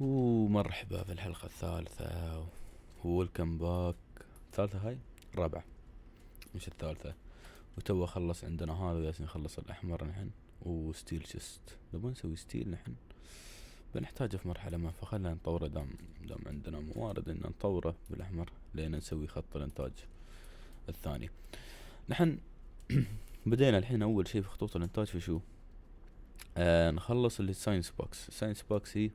ومرحبا في الحلقة الثالثة ويلكم باك الثالثة هاي الرابعة مش الثالثة وتو خلص عندنا هذا جالسين نخلص الأحمر نحن وستيل شست نبغى نسوي ستيل نحن بنحتاجه في مرحلة ما فخلنا نطوره دام دام عندنا موارد ان نطوره بالأحمر لين نسوي خط الإنتاج الثاني نحن بدينا الحين أول شي في خطوط الإنتاج في شو آه نخلص الساينس بوكس الساينس بوكس هي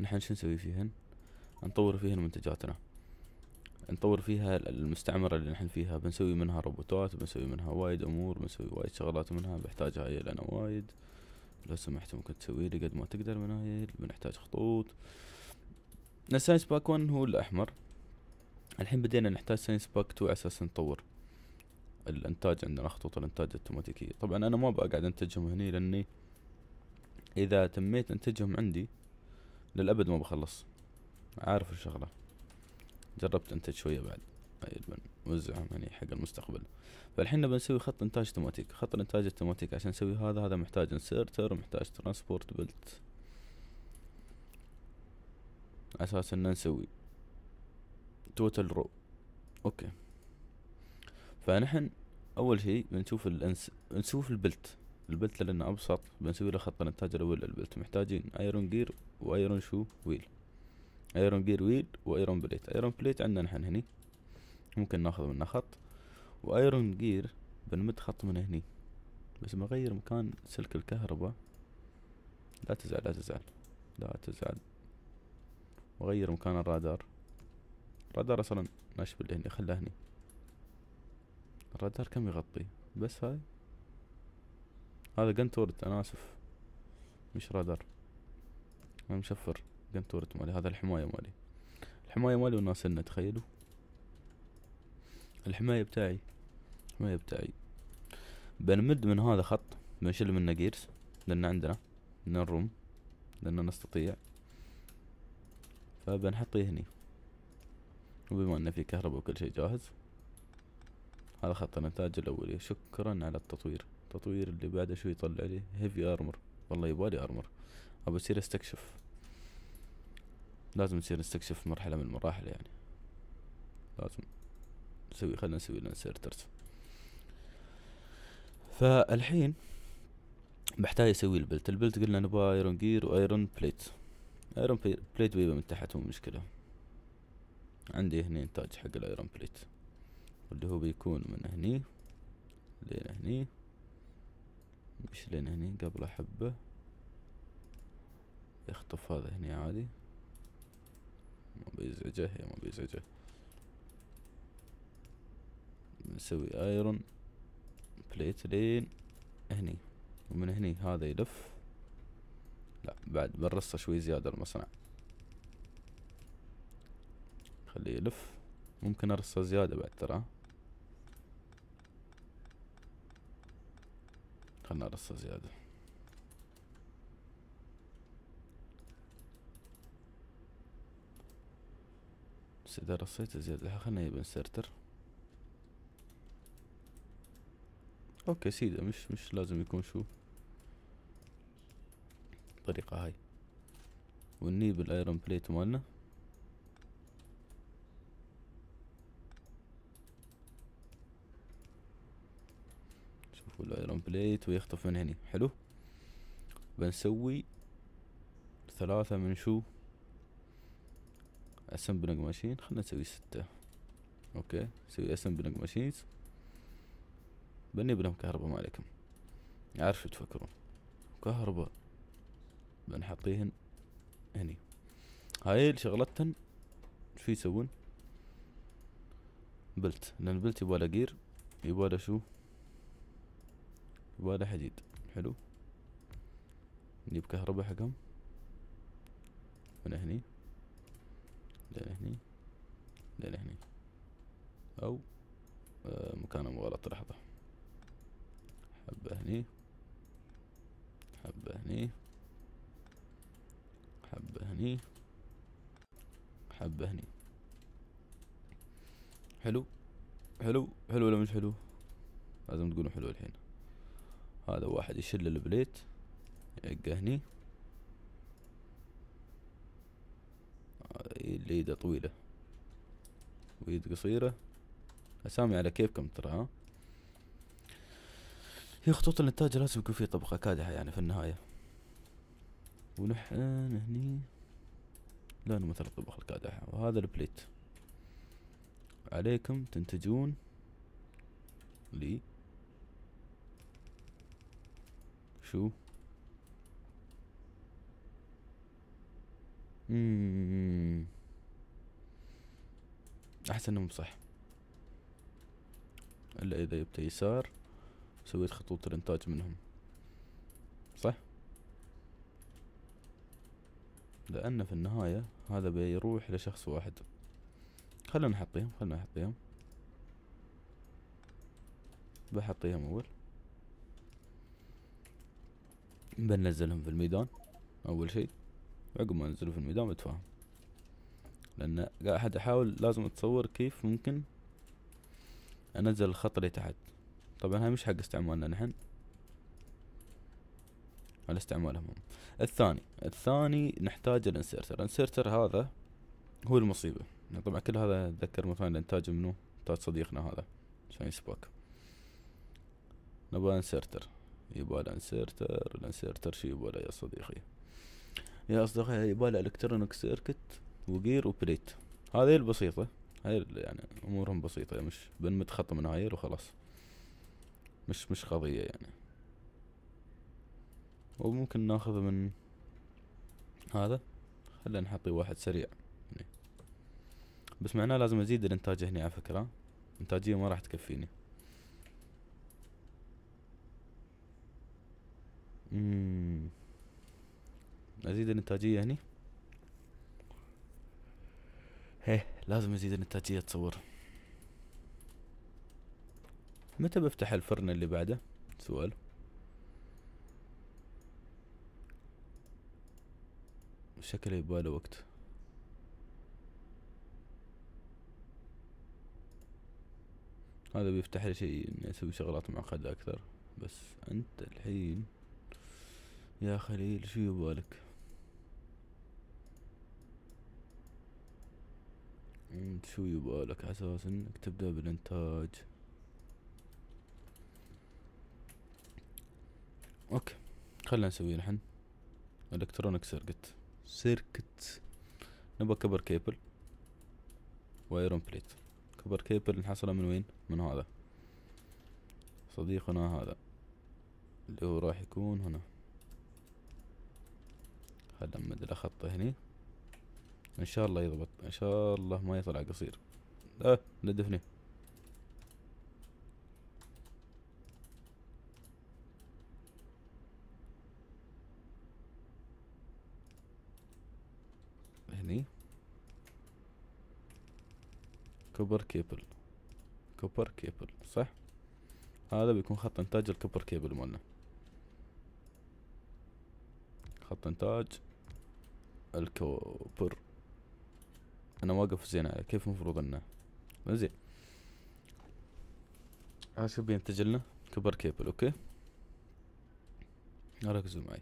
نحن شو نسوي فيهن نطور فيهن منتجاتنا نطور فيها المستعمرة اللي نحن فيها بنسوي منها روبوتات بنسوي منها وايد امور بنسوي وايد شغلات منها بحتاج هاي لنا وايد لو سمحت ممكن تسوي لي قد ما تقدر من هاي بنحتاج خطوط الساينس باك 1 هو الاحمر الحين بدينا نحتاج ساينس باك 2 اساس نطور الانتاج عندنا خطوط الانتاج التوماتيكية طبعا انا ما بقعد انتجهم هني لاني اذا تميت انتجهم عندي للأبد ما بخلص عارف الشغلة جربت أنتج شوية بعد أيضا وزعهم يعني حق المستقبل فالحين بنسوي خط إنتاج اوتوماتيك خط الإنتاج اوتوماتيك عشان نسوي هذا هذا محتاج انسيرتر محتاج ترانسبورت بلت أساس إن نسوي توتال رو أوكي فنحن أول شيء بنشوف الانس... بنشوف البلت البلت لأنه أبسط بنسوي له خط الانتاج الويل للبلت محتاجين ايرون جير وايرون شو ويل ايرون جير ويل وايرون بليت ايرون بليت عندنا نحن هني ممكن ناخذ منه خط وايرون جير بنمد خط من هني بس بغير مكان سلك الكهرباء لا تزعل لا تزعل لا تزعل وغير مكان الرادار الرادار اصلا ناشبل هني خله هني الرادار كم يغطي بس هاي هذا جن تورت انا اسف مش رادار انا مشفر جن تورت مالي هذا الحماية مالي الحماية مالي والناس انه تخيلوا الحماية بتاعي الحماية بتاعي بنمد من هذا خط بنشيل منه جيرز لان عندنا نروم لان نستطيع فبنحطه هني وبما ان في كهرباء وكل شيء جاهز هذا خط الانتاج الاولي شكرا على التطوير التطوير اللي بعده شو يطلع لي هيفي ارمر والله يبالي ارمر ابى اصير استكشف لازم نصير نستكشف مرحلة من المراحل يعني لازم نسوي خلنا نسوي لنا سيرترز فالحين محتاج اسوي البلت البلت قلنا نبغى ايرون جير وايرون بليت ايرون بليت ويبه من تحت مو مشكلة عندي هني انتاج حق الايرون بليت واللي هو بيكون من هني لين هني نقشلن هني قبل احبه يخطف هذا هني عادي ما بيزعجه يا ما بيزعجه نسوي ايرون بليت لين هني ومن هني هذا يلف لا بعد بنرصه شوي زيادة المصنع خليه يلف ممكن ارصه زيادة بعد ترى خلنا رصة زيادة بس اذا رصيته زيادة خلنا نجيب انسرتر اوكي سيدة مش مش لازم يكون شو الطريقة هاي ونجيب الايرون بليت مالنا والايرون بليت ويخطف من هني حلو بنسوي ثلاثة من شو اسم ماشين خلنا نسوي ستة اوكي نسوي اسم بنقماشين بني بنهم كهرباء ما عليكم عارف شو تفكرون كهرباء بنحطيهن هني هاي شغلتهن شو يسوون بلت لان بلت يبغى له جير يبغى له شو ولا حديد حلو نجيب كهرباء حقهم من هني لين هني او آه مكانهم غلط لحظة حبة هني حبة هني حبة هني حبة هني حلو حلو حلو ولا مش حلو لازم تقولوا حلو الحين هذا واحد يشل البليت يعقه هني اللي ايده طويلة وايد قصيرة اسامي على كيفكم ترى ها هي خطوط الانتاج لازم يكون فيه طبقة كادحة يعني في النهاية ونحن هني لا نمثل الطبقة الكادحة وهذا البليت عليكم تنتجون لي شو مم. احسن انه صح الا اذا جبت يسار سويت خطوط الانتاج منهم صح لأن في النهاية هذا بيروح لشخص واحد خلنا نحطيهم خلنا نحطيهم بحطيهم أول بننزلهم في الميدان اول شيء عقب ما انزلهم في الميدان بتفاهم لان قاعد احد احاول لازم اتصور كيف ممكن انزل الخط اللي تحت طبعا هاي مش حق استعمالنا نحن على استعمالهم الثاني الثاني نحتاج الانسيرتر الانسيرتر هذا هو المصيبة يعني طبعا كل هذا اتذكر مثلا الانتاج منه انتاج صديقنا هذا شاين سباك نبغى انسيرتر يبغى انسيرتر الانسيرتر شو يبغى يا صديقي يا اصدقائي يبغى الكترونيك سيركت وجير وبليت هذه البسيطه هاي يعني امورهم بسيطه يعني مش بنمد خط مناير وخلاص مش مش قضيه يعني وممكن ناخذ من هذا خلينا نحطي واحد سريع يعني. بس معناه لازم ازيد الانتاج هنا على فكره انتاجيه ما راح تكفيني مم. ازيد الانتاجية هني يعني؟ ايه لازم ازيد الانتاجية اتصور متى بفتح الفرن اللي بعده سؤال شكله يباله وقت هذا بيفتح لي شيء اني اسوي شغلات معقدة اكثر بس انت الحين يا خليل شو يبالك انت شو يبالك اساسا انك تبدأ بالانتاج اوكي خلنا نسوي نحن الكترونيك سيركت سيركت نبغى كبر كيبل وايرون بليت كبر كيبل نحصله من وين من هذا صديقنا هذا اللي هو راح يكون هنا خل امد له هني ان شاء الله يضبط ان شاء الله ما يطلع قصير اه ندفني هني كوبر كيبل كوبر كيبل صح هذا بيكون خط انتاج الكوبر كيبل مالنا خط انتاج الكوبر انا واقف زين على كيف المفروض انه زين شو بينتج لنا كوبر كيبل اوكي ركزوا معي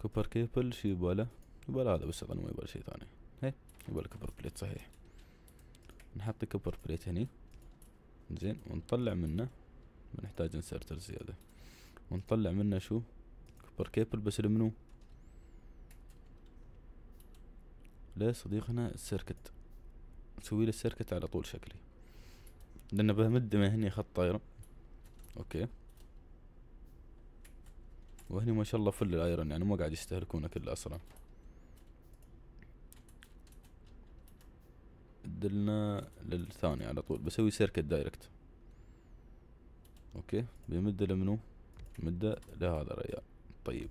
كوبر كيبل شو يباله يباله هذا بس اظن ما يباله شي ثاني هي يباله كوبر بليت صحيح نحط كبر بليت هني زين ونطلع منه بنحتاج انسرتر زيادة ونطلع منه شو بس لمنو المنو صديقنا السيركت نسوي له السيركت على طول شكلي لأن بمد ما هني خط طايرة اوكي وهني ما شاء الله فل الايرن يعني ما قاعد يستهلكونه كله اصلا دلنا للثاني على طول بسوي سيركت دايركت اوكي بيمد لمنو مده لهذا الرجال طيب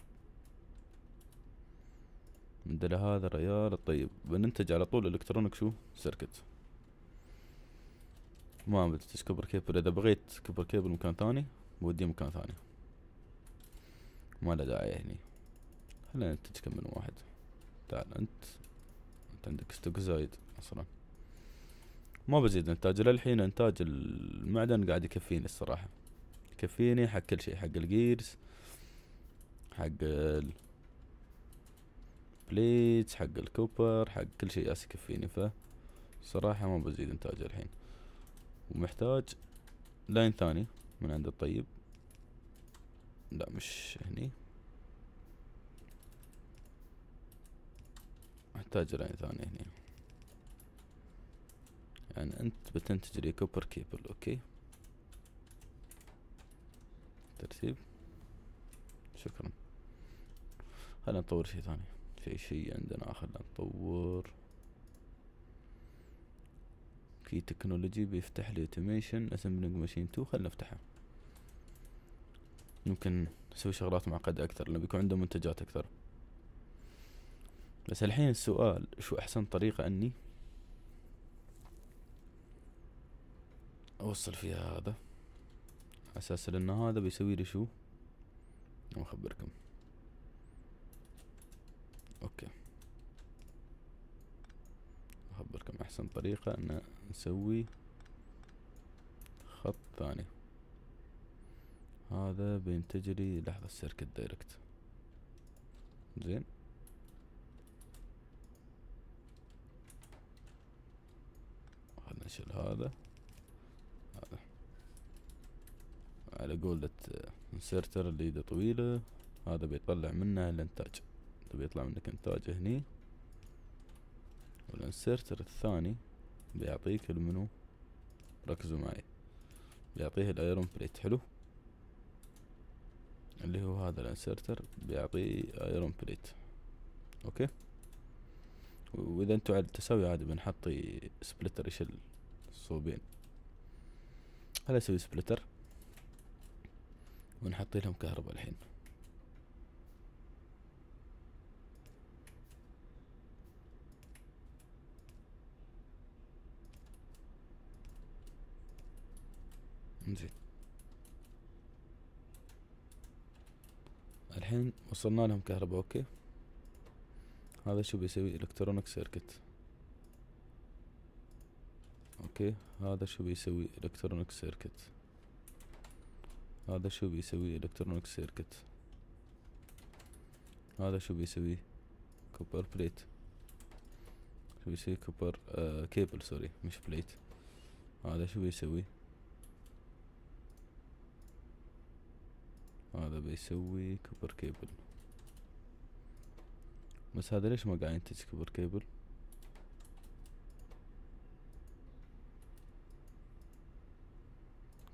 من دل هذا الريال الطيب بننتج على طول الكترونيك شو سيركت ما بتنتج كبر كيبل اذا بغيت كبر كيبل مكان ثاني بوديه مكان ثاني ما له داعي هني خلينا ننتج كم من واحد تعال انت انت عندك ستوك زايد اصلا ما بزيد انتاج للحين انتاج المعدن قاعد يكفيني الصراحه يكفيني حق كل شيء حق الجيرز حق البليت حق الكوبر حق كل شيء ياس يكفيني ف صراحة ما بزيد انتاج الحين ومحتاج لاين ثاني من عند الطيب لا مش هني محتاج لاين ثاني هني يعني انت بتنتج لي كوبر كيبل اوكي ترتيب شكرا خلينا نطور شي ثاني في شي عندنا خلينا نطور في تكنولوجي بيفتح لي اوتوميشن اسمبلينج ماشين 2 خلينا نفتحه ممكن نسوي شغلات معقدة اكثر لانه بيكون عنده منتجات اكثر بس الحين السؤال شو احسن طريقة اني اوصل فيها هذا اساس لان هذا بيسوي لي شو ما اخبركم اوكي اخبركم احسن طريقة ان نسوي خط ثاني هذا بينتج لحظة السيركت دايركت زين خلنا نشيل هذا هذا على قولة انسرتر اللي طويلة هذا بيطلع منه الانتاج تبي طيب بيطلع منك انتاج هني والانسيرتر الثاني بيعطيك المنو ركزوا معي بيعطيه الايرون بليت حلو اللي هو هذا الانسيرتر بيعطيه ايرون بليت اوكي واذا انتو على التساوي عادي بنحطي سبلتر يشل الصوبين هلا اسوي سبلتر ونحط لهم كهرباء الحين زين الحين وصلنا لهم كهرباء اوكي هذا شو بيسوي الكترونيك سيركت اوكي هذا شو بيسوي الكترونيك سيركت هذا شو بيسوي الكترونيك سيركت هذا شو بيسوي كوبر بليت شو بيسوي كوبر آه كيبل سوري مش بليت هذا شو بيسوي هذا بيسوي كبر كيبل بس هذا ليش ما قاعد ينتج كبر كيبل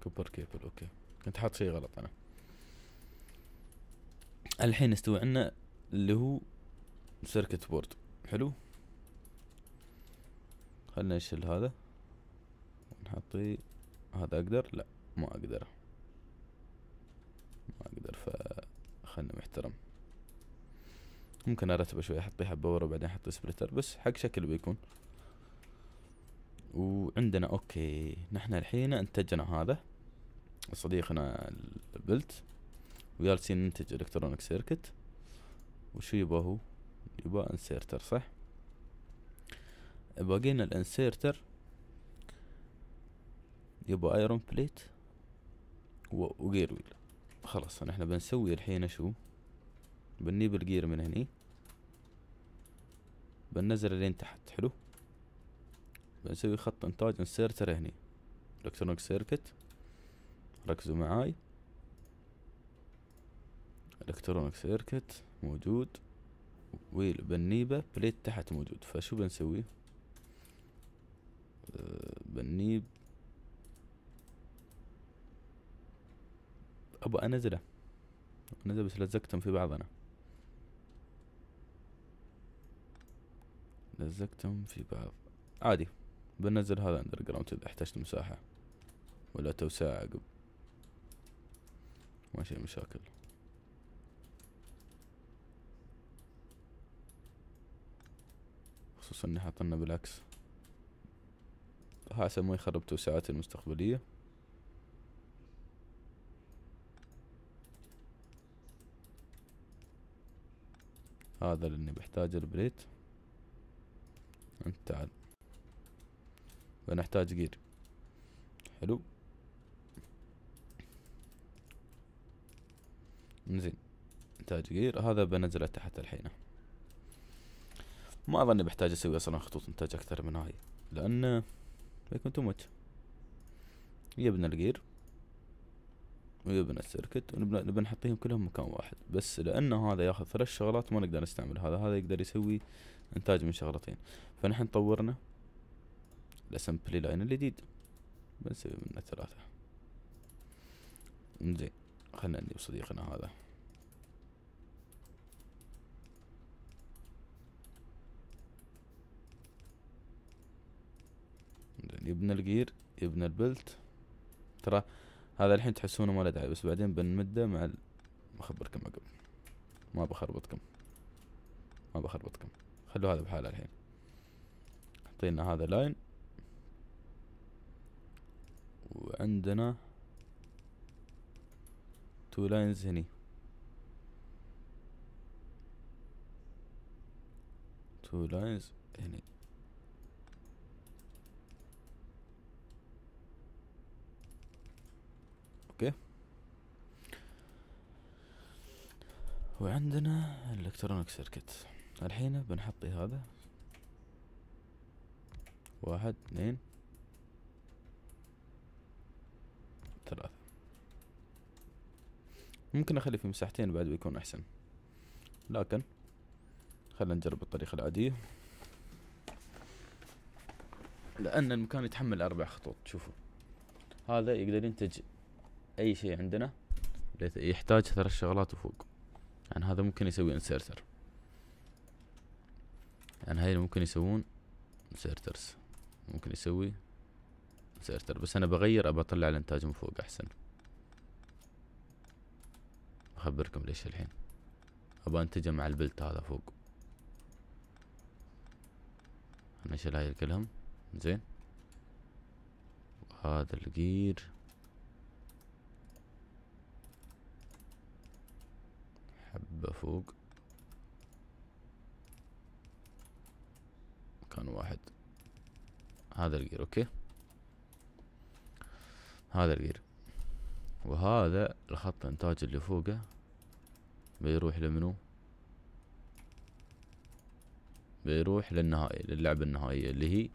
كبر كيبل اوكي كنت حاط شي غلط انا الحين استوى عندنا اللي هو سيركت بورد حلو خلنا نشيل هذا ونحطي هذا اقدر لا ما اقدر ما اقدر فخلنا محترم ممكن ارتبه شوي احط حبه ورا بعدين احط سبريتر بس حق شكل بيكون وعندنا اوكي نحن الحين انتجنا هذا صديقنا البلت وجالسين ننتج الكترونيك سيركت وشو يبغى هو يبغى انسيرتر صح باقينا الانسيرتر يبغى ايرون بليت وجير ويل خلاص احنا بنسوي الحين شو بنجيب الجير من هني بننزل لين تحت حلو بنسوي خط انتاج انسيرتر هني الكترونيك سيركت ركزوا معاي الكترونيك سيركت موجود بنيبه بليت تحت موجود فشو بنسوي آه، بنيب أبقى أنزله نازلة بس لزقتهم في بعضنا لزقتهم في بعض عادي بنزل هذا اندر جراوند اذا احتجت مساحة ولا توسعة عقب ماشي مشاكل خصوصا اني حاطنا بالعكس ها ما يخرب توسعاتي المستقبلية هذا لاني بحتاج البريت انت تعال بنحتاج جير حلو زين نحتاج جير هذا بنزله تحت الحين ما اظني بحتاج اسوي اصلا خطوط انتاج اكثر من هاي لان بيكون تو ماتش جبنا الجير ويبنى السيركت ونبنى نحطيهم كلهم مكان واحد بس لان هذا ياخذ ثلاث شغلات ما نقدر نستعمل هذا هذا يقدر يسوي انتاج من شغلتين فنحن طورنا الاسمبلي لاين الجديد بنسوي منه ثلاثة زين خلنا نجيب صديقنا هذا يبنى الجير يبنى البلت ترى هذا الحين تحسونه ما له داعي بس بعدين بنمده مع ال... بخبركم عقب ما بخربطكم ما بخربطكم خلوا هذا بحاله الحين حطينا هذا لاين وعندنا تو لاينز هني تو لاينز هني وعندنا الالكترونيك سيركت الحين بنحطي إيه هذا واحد اثنين ثلاثة ممكن اخلي في مساحتين بعد بيكون احسن لكن خلينا نجرب الطريقة العادية لان المكان يتحمل اربع خطوط شوفوا هذا يقدر ينتج اي شيء عندنا يحتاج ثلاث شغلات وفوق يعني هذا ممكن يسوي انسيرتر يعني هاي ممكن يسوون انسيرترز ممكن يسوي انسيرتر بس انا بغير ابى اطلع الانتاج من فوق احسن اخبركم ليش الحين ابى انتجه مع البلت هذا فوق نشيل هاي الكلام زين هذا الجير حبة فوق مكان واحد هذا الجير اوكي هذا الجير وهذا الخط انتاج اللي فوقه بيروح لمنو بيروح للنهائي للعبة النهائية اللي هي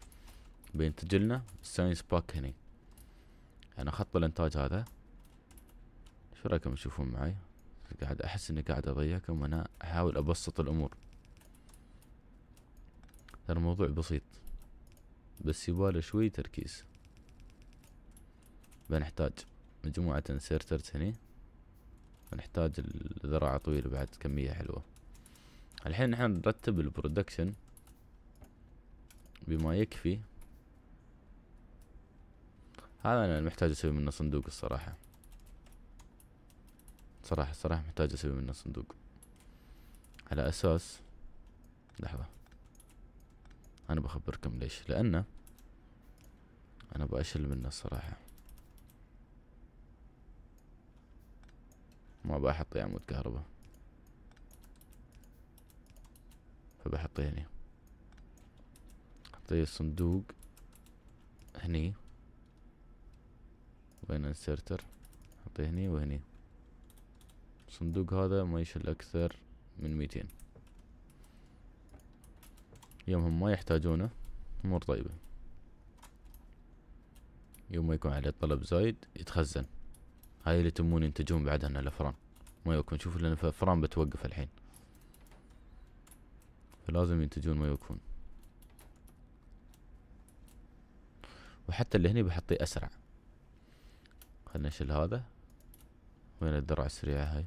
بينتج لنا الساينس باك هني يعني خط الانتاج هذا شو رايكم تشوفون معي قاعد احس اني قاعد اضيعكم وانا احاول ابسط الامور ترى الموضوع بسيط بس يباله شوي تركيز بنحتاج مجموعة انسيرترز هني بنحتاج الذراعة طويلة بعد كمية حلوة الحين نحن نرتب البرودكشن بما يكفي هذا انا محتاج اسوي منه صندوق الصراحة صراحة صراحة محتاج اسوي منه صندوق على اساس لحظة انا بخبركم ليش لانه انا بأشل منه الصراحة ما بحط عمود كهرباء فبحطه هني حطي الصندوق هني وين انسرتر حطيه هني وهني الصندوق هذا ما يشل أكثر من ميتين يومهم ما يحتاجونه أمور طيبة يوم ما يكون عليه طلب زايد يتخزن هاي اللي تمون ينتجون بعدها ان الأفران ما يكون شوف لأن الأفران بتوقف الحين فلازم ينتجون ما يكون وحتى اللي هني بحطيه أسرع خلنا نشيل هذا وين الدرع السريعة هاي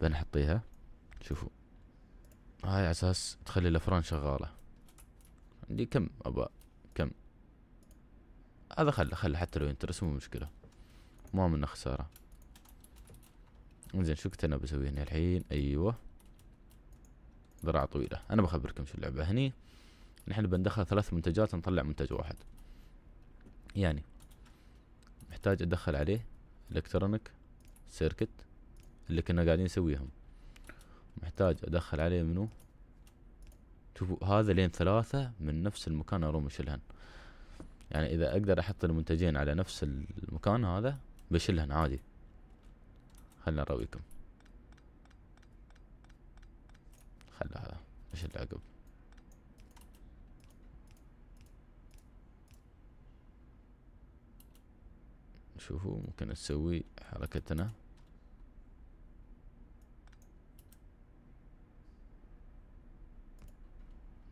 بنحطيها شوفوا هاي على اساس تخلي الافران شغالة عندي كم ابا كم هذا خله خله حتى لو ينترس مو مشكلة ما منه خسارة انزين شو كنت انا بسوي هنا الحين ايوه ذراع طويلة انا بخبركم شو اللعبة هني نحن بندخل ثلاث منتجات نطلع منتج واحد يعني محتاج ادخل عليه الكترونيك سيركت اللي كنا قاعدين نسويهم محتاج ادخل عليه منو شوفوا هذا لين ثلاثة من نفس المكان اروم اشيلهن يعني اذا اقدر احط المنتجين على نفس المكان هذا بشيلهن عادي خلنا نرويكم خلى هذا ايش عقب شوفوا ممكن نسوي حركتنا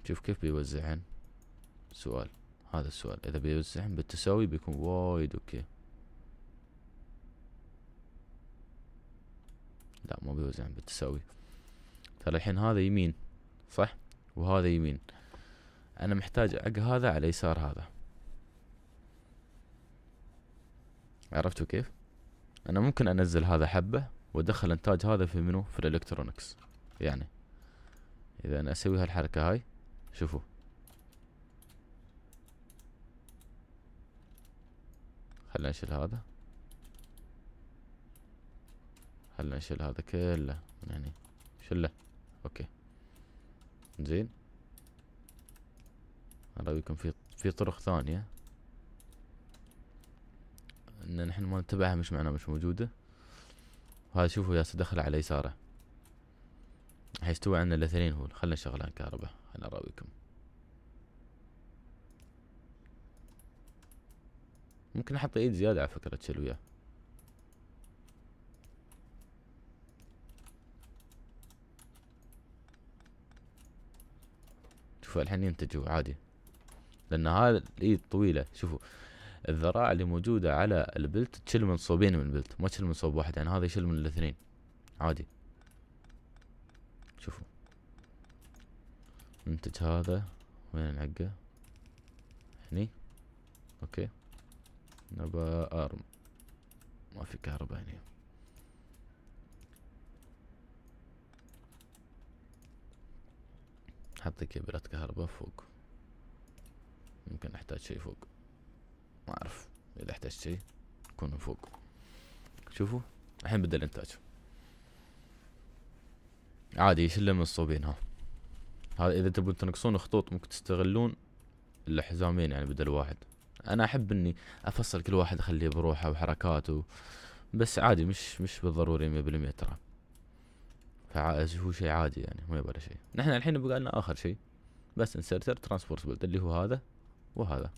شوف كيف بيوزعن سؤال هذا السؤال اذا بيوزعن بالتساوي بيكون وايد اوكي لا مو بيوزعن بالتساوي ترى الحين هذا يمين صح وهذا يمين انا محتاج عق هذا على يسار هذا عرفتوا كيف انا ممكن انزل هذا حبه وادخل انتاج هذا في منو في الالكترونكس يعني اذا انا اسوي هالحركه هاي شوفوا خلنا نشيل هذا خلنا نشيل هذا كله من هني شله اوكي زين اراويكم في في طرق ثانية ان نحن ما نتبعها مش معناه مش موجودة وهذا شوفوا يا دخل على يساره حيستوي عندنا الاثنين هو خلنا نشغل الكهرباء كهرباء انا أراويكم ممكن أحط إيد زيادة على فكرة تشيل وياه شوفوا الحين ينتجوا عادي لأن هذا الإيد طويلة شوفوا الذراع اللي موجودة على البلت تشيل من صوبين من البلت ما تشيل من صوب واحد يعني هذا يشيل من الاثنين عادي شوفوا المنتج هذا وين نعقه هني اوكي نبى ارم ما في كهرباء هني حط كبرات كهرباء فوق ممكن احتاج شي فوق ما اعرف اذا احتاج شي يكون فوق شوفوا الحين بدا الانتاج عادي يشله من الصوبين ها هذا اذا تبون تنقصون خطوط ممكن تستغلون الحزامين يعني بدل واحد انا احب اني افصل كل واحد اخليه بروحه وحركاته بس عادي مش مش بالضروري 100% ترى هو شيء عادي يعني ما يبغى شيء نحن الحين بقى لنا اخر شيء بس انسرتر ترانسبورتبل اللي هو هذا وهذا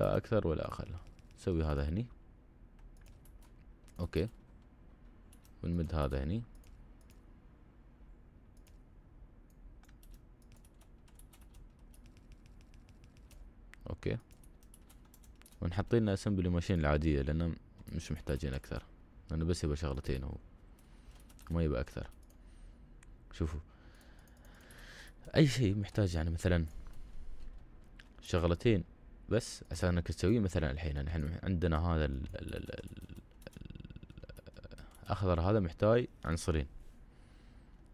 لا اكثر ولا اقل نسوي هذا هني اوكي ونمد هذا هني اوكي ونحط لنا اسمبلي ماشين العادية لان مش محتاجين اكثر لانه بس يبغى شغلتين هو ما يبغى اكثر شوفوا اي شيء محتاج يعني مثلا شغلتين بس عشان انك تسويه مثلا الحين نحن يعني عندنا هذا ال ال ال ال الاخضر هذا محتاج عنصرين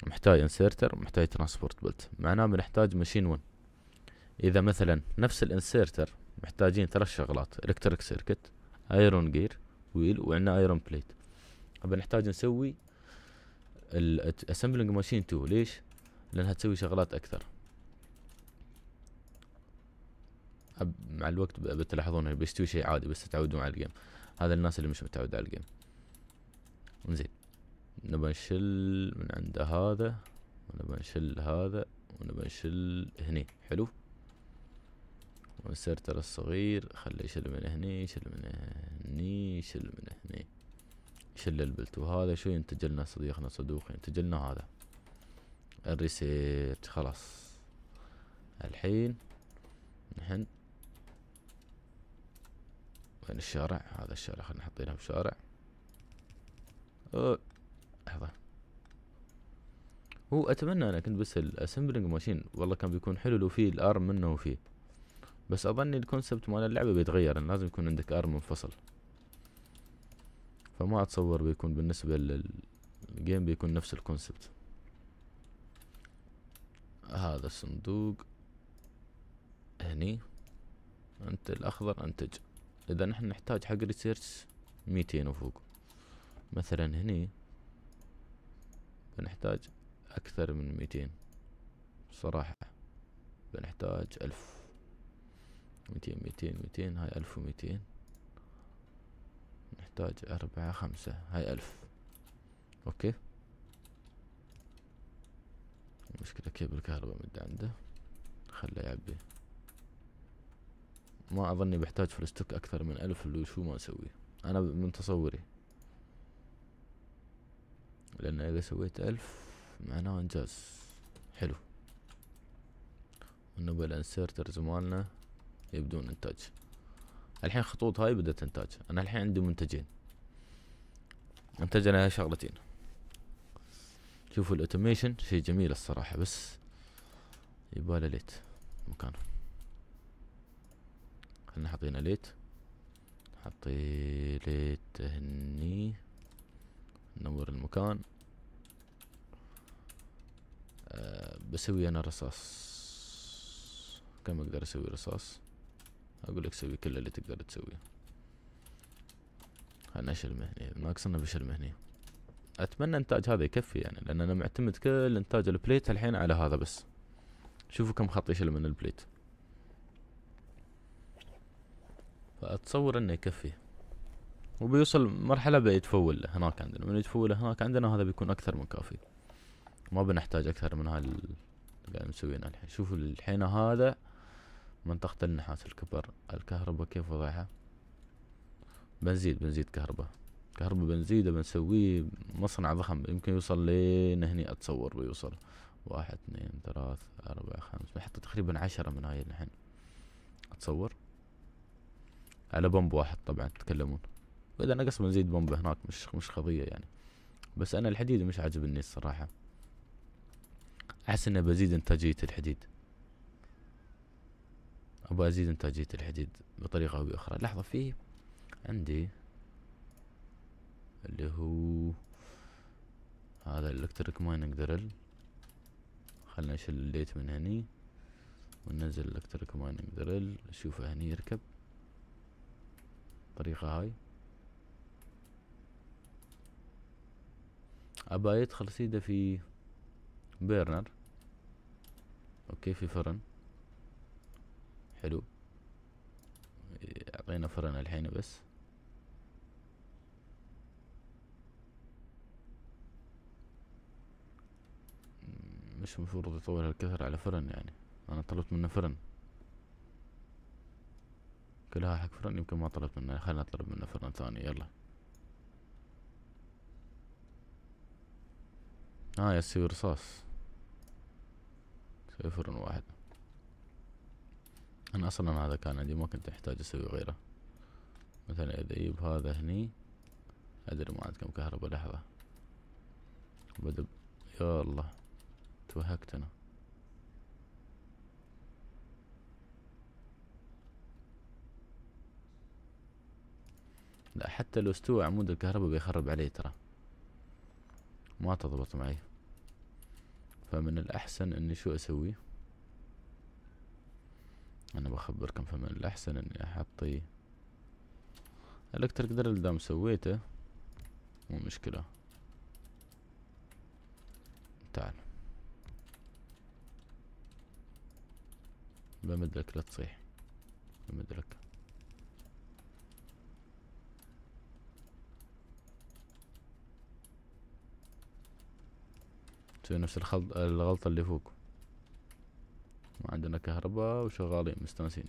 محتاج انسيرتر محتاج ترانسبورت بلت معناه بنحتاج ماشين 1 اذا مثلا نفس الانسيرتر محتاجين ثلاث شغلات الكتريك سيركت ايرون جير ويل وعندنا ايرون بليت بنحتاج نسوي الاسمبلنج ماشين 2 ليش لانها تسوي شغلات اكثر مع الوقت بتلاحظون بيستوي شيء عادي بس تتعودون على الجيم هذا الناس اللي مش متعودة على الجيم انزين نبى نشل من عند هذا ونبى نشل هذا ونبى نشل هني حلو والسيرتر الصغير خليه يشل من هني يشل من هني يشل من هني يشل البلت وهذا شو ينتج لنا صديقنا صدوق ينتج لنا هذا الريسيرت خلاص الحين نحن وين الشارع هذا الشارع خلينا في شارع لحظة هو اتمنى انا كنت بس الاسمبلنج ماشين والله كان بيكون حلو لو فيه الارم منه وفيه بس اظن الكونسبت مال اللعبة بيتغير لازم يكون عندك ار منفصل فما اتصور بيكون بالنسبة للجيم بيكون نفس الكونسبت هذا الصندوق هني انت الاخضر انتج اذا نحن نحتاج حق ريسيرش ميتين وفوق مثلا هني بنحتاج اكثر من ميتين صراحة بنحتاج الف ميتين ميتين ميتين هاي ألف وميتين نحتاج أربعة خمسة هاي ألف أوكي المشكلة كيبل الكهرباء مد عنده خله يعبي ما أظني بحتاج فلستوك أكثر من ألف اللي شو ما أسوي أنا من تصوري لأن إذا سويت ألف معناه إنجاز حلو ونبى الانسيرترز مالنا يبدون انتاج الحين خطوط هاي بدأت انتاج انا الحين عندي منتجين انتجنا شغلتين شوفوا الاوتوميشن شيء جميل الصراحة بس يباله ليت مكانه خلنا حطينا ليت حطي ليت هني نور المكان أه بسوي انا رصاص كم اقدر اسوي رصاص اقول لك سوي كل اللي تقدر تسويه خلنا اشيل مهني ناقص انا بشيل مهني اتمنى انتاج هذا يكفي يعني لان انا معتمد كل انتاج البليت الحين على هذا بس شوفوا كم خط يشل من البليت فاتصور انه يكفي وبيوصل مرحلة بيتفول هناك عندنا من يتفول هناك عندنا هذا بيكون اكثر من كافي ما بنحتاج اكثر من هال اللي قاعد مسوينه الحين شوفوا الحين هذا منطقة النحاس الكبر الكهرباء كيف وضعها بنزيد بنزيد كهرباء كهرباء بنزيد بنسويه مصنع ضخم يمكن يوصل لين هني اتصور بيوصل واحد اثنين ثلاث اربعة خمس بنحط تقريبا عشرة من هاي الحين اتصور على بمب واحد طبعا تتكلمون واذا نقص بنزيد بمب هناك مش مش قضية يعني بس انا الحديد مش عاجبني الصراحة احس انه بزيد انتاجية الحديد أبغى أزيد إنتاجية الحديد بطريقة أو بأخرى لحظة في عندي اللي هو هذا الإلكتريك مايننج درل خلنا نشيل الليت من هني وننزل الإلكتريك مايننج درل نشوفه هني يركب الطريقة هاي أبا يدخل سيده في بيرنر أوكي في فرن حلو اعطينا فرن الحين بس مش المفروض يطول هالكثر على فرن يعني انا طلبت منه فرن كلها حق فرن يمكن ما طلبت منه خلينا نطلب منه فرن ثاني يلا ها آه يسوي رصاص سوي فرن واحد انا اصلا هذا كان عندي ما كنت احتاج اسوي غيره مثلا اذا اجيب هذا هني ادري ما عندكم كهرباء لحظة بدب يا الله توهكت انا لا حتى لو استوى عمود الكهرباء بيخرب عليه ترى ما تضبط معي فمن الاحسن اني شو اسوي انا بخبركم فمن الاحسن اني احطي الكتريك درل دام سويته مو مشكلة تعال بمدلك لا تصيح بمدلك تسوي نفس الخلط الغلطة اللي فوق عندنا كهرباء وشغالين مستانسين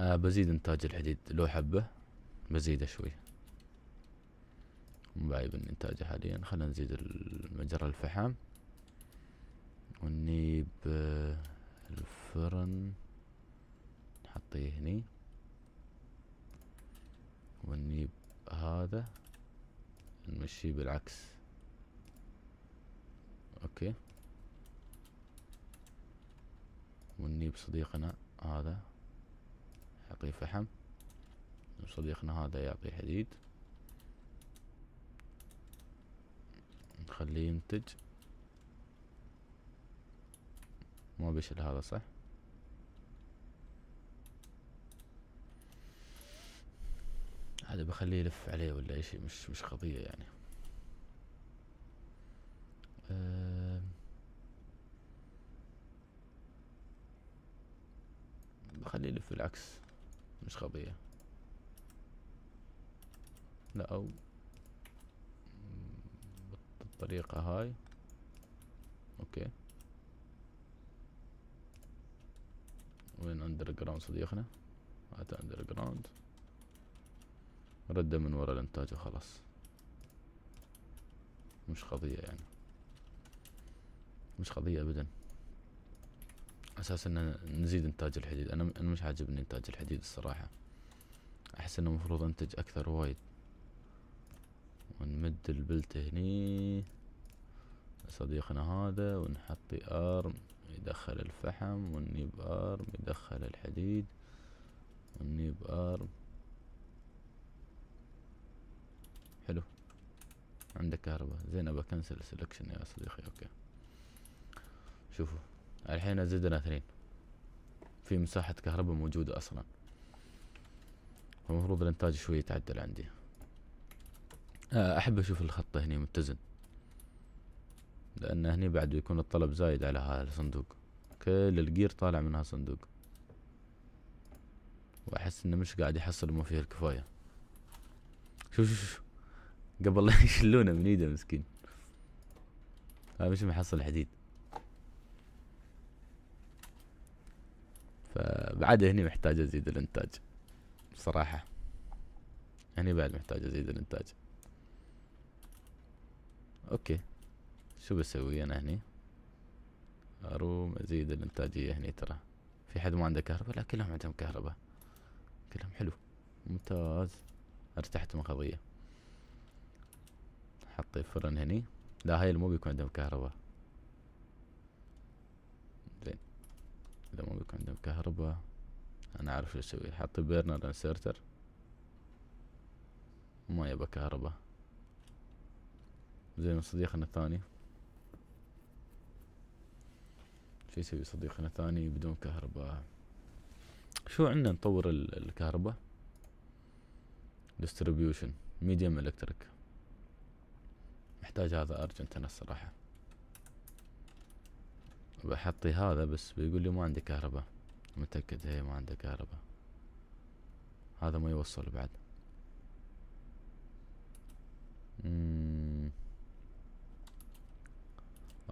آه بزيد انتاج الحديد لو حبة بزيده شوي بايب انتاجه حاليا خلينا نزيد مجرى الفحم ونيب آه، الفرن نحطيه هني ونيب هذا نمشيه بالعكس اوكي ونجيب صديقنا هذا يعطيه فحم وصديقنا هذا يعطيه حديد نخليه ينتج ما بشل هذا صح هذا بخليه يلف عليه ولا شيء مش مش قضية يعني أه خليه يلف بالعكس مش خبية لا او بالطريقة هاي اوكي وين اندر جراوند صديقنا هات اندر جراوند رده من ورا الانتاج وخلاص مش قضية يعني مش قضية ابدا اساس ان نزيد انتاج الحديد انا انا مش عاجبني انتاج الحديد الصراحه احس انه المفروض انتج اكثر وايد ونمد البلت هني صديقنا هذا ونحطي ارم يدخل الفحم والنيب ارم يدخل الحديد والنيب ارم حلو عندك كهرباء زين ابى كنسل سلكشن يا صديقي اوكي شوفوا الحين زدنا اثنين في مساحة كهرباء موجودة أصلا فالمفروض الإنتاج شوي يتعدل عندي آه، أحب أشوف الخط هني متزن لأن هني بعد يكون الطلب زايد على هذا الصندوق كل الجير طالع من هذا الصندوق وأحس إنه مش قاعد يحصل ما فيه الكفاية شوف شوف شو قبل لا يشلونه من إيده مسكين هذا مش محصل حديد بعد هني محتاج ازيد الانتاج بصراحه هني بعد محتاج ازيد الانتاج اوكي شو بسوي انا هني اروم ازيد الانتاجيه هني ترى في حد ما عنده كهرباء لا كلهم عندهم كهرباء كلهم حلو ممتاز ارتحت من قضيه حطي فرن هني لا هاي اللي مو بيكون عندهم كهرباء زين اذا ما بيكون عندهم كهرباء انا عارف شو اسوي حطي بيرنر انسرتر ما يبى كهرباء زين صديقنا الثاني شو يسوي صديقنا الثاني بدون كهرباء شو عندنا نطور الكهرباء ديستريبيوشن ميديوم الكتريك محتاج هذا ارجنت انا الصراحه بحطي هذا بس بيقول لي ما عندي كهرباء متأكد هي ما عندها كهرباء هذا ما يوصل بعد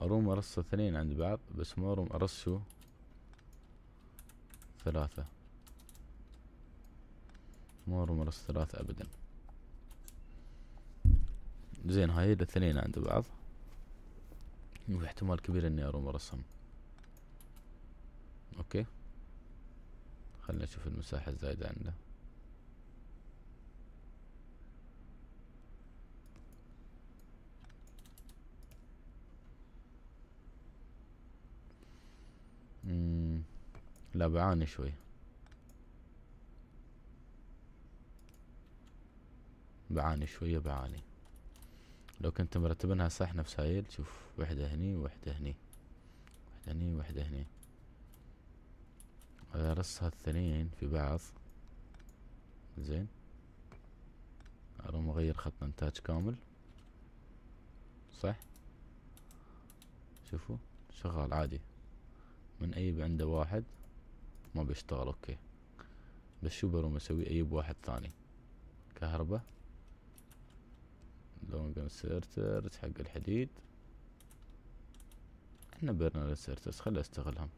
أروم أرص اثنين عند بعض بس ما أروم أرصه ثلاثة ما أروم أرص ثلاثة أبدا زين هاي الاثنين عند بعض واحتمال كبير إني أروم أرصهم أوكي خلنا نشوف المساحة الزايدة عنده لا بعاني شوي بعاني شوية بعاني لو كنت مرتبنها صح نفس هاي تشوف وحدة هني وحدة هني وحدة هني وحدة هني ارصها الثنين في بعض زين اروم اغير خط انتاج كامل صح شوفوا شغال عادي من ايب عنده واحد ما بيشتغل اوكي بس شو بروم اسوي ايب واحد ثاني كهرباء لونج انسرتر حق الحديد احنا برنر انسرترز خلي استغلهم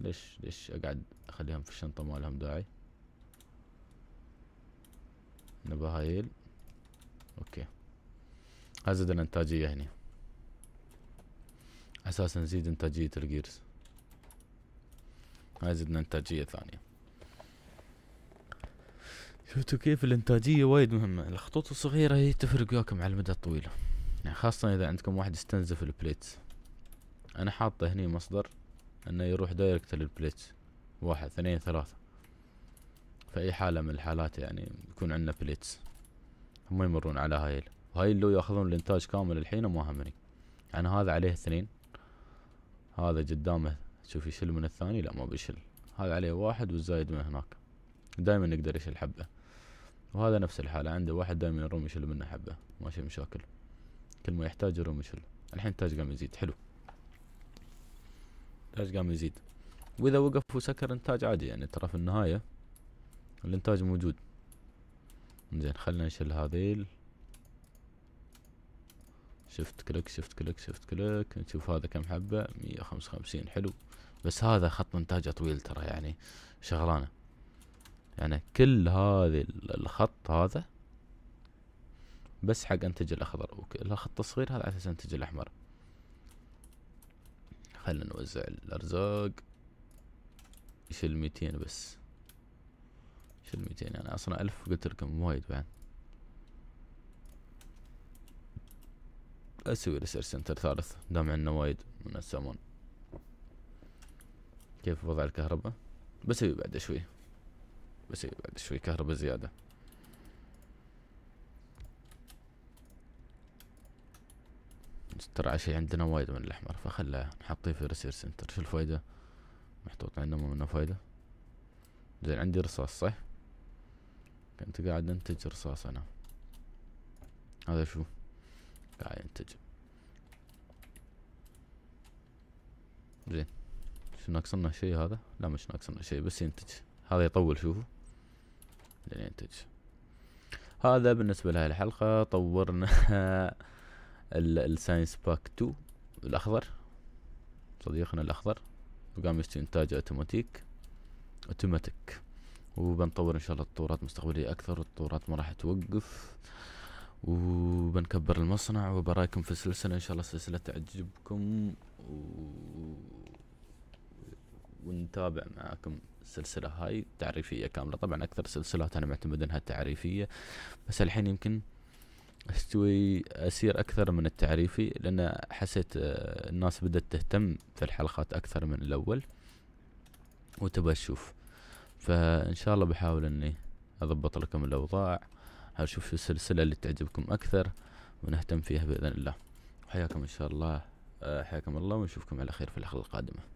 ليش ليش اقعد اخليهم في الشنطة ما لهم داعي نبهايل اوكي ازيد الانتاجية هنا اساسا نزيد انتاجية الجيرز هاي زدنا انتاجية ثانية شفتوا كيف الانتاجية وايد مهمة الخطوط الصغيرة هي تفرق وياكم على المدى الطويلة يعني خاصة اذا عندكم واحد يستنزف البليتس انا حاطه هني مصدر انه يروح دايركت للبليتس واحد اثنين ثلاثة فأي حالة من الحالات يعني يكون عندنا بليتس هم يمرون على هايل وهاي لو ياخذون الانتاج كامل الحين ما همني يعني هذا عليه اثنين هذا قدامه شوف يشل من الثاني لا ما بيشل هذا عليه واحد والزايد من هناك دايما يقدر يشيل حبة وهذا نفس الحالة عنده واحد دايما يروم يشل منه حبة ماشي مشاكل كل ما يحتاج يروم يشل الحين انتاج قام يزيد حلو الانتاج قام يزيد واذا وقف وسكر انتاج عادي يعني ترى في النهاية الانتاج موجود زين خلنا نشيل هذيل شفت كليك شفت كليك شفت كليك نشوف هذا كم حبة مية خمس وخمسين حلو بس هذا خط انتاجه طويل ترى يعني شغلانة يعني كل هذا الخط هذا بس حق انتج الاخضر الخط الصغير هذا على اساس انتج الاحمر خلنا نوزع الارزاق يشيل ميتين بس يشيل ميتين يعني اصلا الف قلت لكم وايد بعد اسوي ريسيرش سنتر ثالث دام عندنا وايد من السامون كيف وضع الكهرباء بسوي بعد شوي بسوي بعد شوي كهرباء زيادة ترى عشي عندنا وايد من الاحمر فخله نحطيه في ريسيرش سنتر شو الفايدة محطوط عندنا ما منه فايدة زين عندي رصاص صح كنت قاعد انتج رصاص انا هذا شو قاعد انتج زين شو ناقصنا شي هذا لا مش ناقصنا شي بس ينتج هذا يطول شوفوا لين ينتج هذا بالنسبة لهاي الحلقة طورنا الساينس باك 2 الاخضر صديقنا الاخضر وقام يستوي انتاج اوتوماتيك اوتوماتيك وبنطور ان شاء الله الطورات مستقبليه اكثر والتطورات ما راح توقف وبنكبر المصنع وبرايكم في السلسله ان شاء الله السلسله تعجبكم و... ونتابع معاكم السلسله هاي تعريفيه كامله طبعا اكثر سلسلات انا معتمد انها تعريفيه بس الحين يمكن استوي اسير اكثر من التعريفي لان حسيت آه، الناس بدات تهتم في الحلقات اكثر من الاول وتبى تشوف فان شاء الله بحاول اني اضبط لكم الاوضاع اشوف السلسله اللي تعجبكم اكثر ونهتم فيها باذن الله وحياكم ان شاء الله آه، حياكم الله ونشوفكم على خير في الحلقه القادمه